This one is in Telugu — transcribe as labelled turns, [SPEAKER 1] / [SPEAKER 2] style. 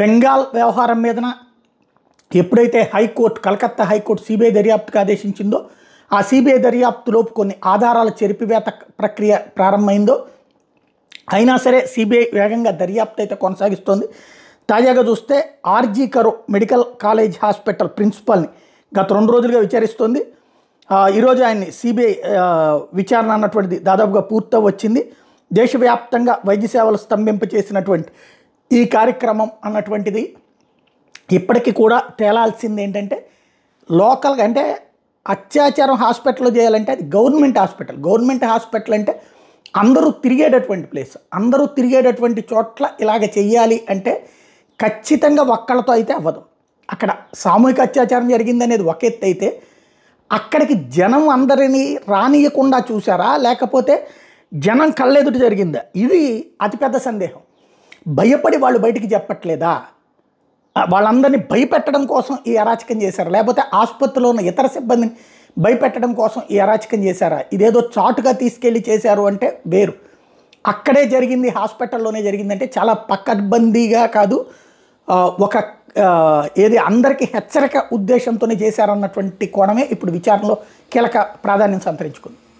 [SPEAKER 1] బెంగాల్ వ్యవహారం మీదన ఎప్పుడైతే హైకోర్టు కలకత్తా హైకోర్టు సిబిఐ దర్యాప్తుకు ఆదేశించిందో ఆ సిబిఐ దర్యాప్తులోపు కొన్ని ఆధారాల చెరిపివేత ప్రక్రియ ప్రారంభమైందో అయినా సరే సిబిఐ వేగంగా దర్యాప్తు అయితే కొనసాగిస్తోంది తాజాగా చూస్తే RG Kar medical college hospital ప్రిన్సిపల్ని గత రెండు రోజులుగా విచారిస్తోంది ఈరోజు ఆయన్ని సిబిఐ విచారణ అన్నటువంటిది దాదాపుగా పూర్తవచ్చింది దేశవ్యాప్తంగా వైద్య సేవలు స్తంభింపచేసినటువంటి ఈ కార్యక్రమం అన్నటువంటిది ఇప్పటికీ కూడా తేలాల్సింది ఏంటంటే లోకల్గా అంటే అత్యాచారం హాస్పిటల్లో చేయాలంటే అది గవర్నమెంట్ హాస్పిటల్ గవర్నమెంట్ హాస్పిటల్ అంటే అందరూ తిరిగేటటువంటి ప్లేస్ అందరూ తిరిగేటటువంటి చోట్ల ఇలాగ చెయ్యాలి అంటే ఖచ్చితంగా ఒక్కళ్ళతో అయితే అవ్వదు అక్కడ సామూహిక అత్యాచారం జరిగింది అనేది ఒక ఎత్తు అయితే అక్కడికి జనం అందరినీ రానియకుండా చూసారా లేకపోతే జనం కళ్ళెదుట జరిగిందా ఇది అతిపెద్ద సందేహం భయపడి వాళ్ళు బయటికి చెప్పట్లేదా వాళ్ళందరినీ భయపెట్టడం కోసం ఈ అరాచకం చేశారా లేకపోతే ఆసుపత్రిలో ఉన్న ఇతర సిబ్బందిని భయపెట్టడం కోసం ఈ అరాచకం చేశారా ఇదేదో చాటుగా తీసుకెళ్ళి చేశారు అంటే వేరు అక్కడే జరిగింది హాస్పిటల్లోనే జరిగిందంటే చాలా పక్కబందీగా కాదు ఒక ఏది అందరికీ హెచ్చరిక ఉద్దేశంతోనే చేశారన్నటువంటి కోణమే ఇప్పుడు విచారణలో కీలక ప్రాధాన్యం సంతరించుకుంది